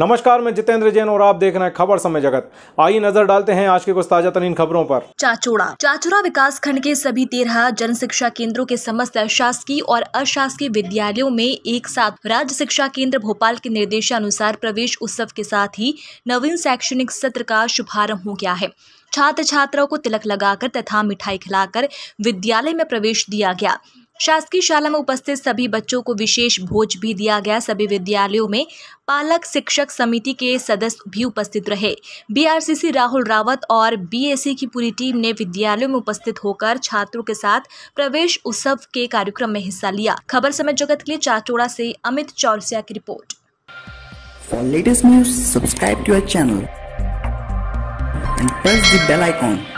नमस्कार मैं जितेंद्र जैन और आप देख रहे हैं खबर समय जगत आइए नजर डालते हैं आज के कुछ ताजा तरीन खबरों पर चाचोड़ा चाचोड़ा विकास खंड के सभी तेरह जन शिक्षा केंद्रों के समस्त शासकीय और अशासकीय विद्यालयों में एक साथ राज्य शिक्षा केंद्र भोपाल के निर्देशानुसार प्रवेश उत्सव के साथ ही नवीन शैक्षणिक सत्र का शुभारम्भ हो गया है छात्र छात्राओं को तिलक लगाकर तथा मिठाई खिलाकर विद्यालय में प्रवेश दिया गया शासकीय शाला में उपस्थित सभी बच्चों को विशेष भोज भी दिया गया सभी विद्यालयों में पालक शिक्षक समिति के सदस्य भी उपस्थित रहे बीआरसीसी राहुल रावत और बीएससी की पूरी टीम ने विद्यालयों में उपस्थित होकर छात्रों के साथ प्रवेश उत्सव के कार्यक्रम में हिस्सा लिया खबर समय जगत के लिए चाचोड़ा से अमित चौरसिया की report latest news subscribe to channel and press bell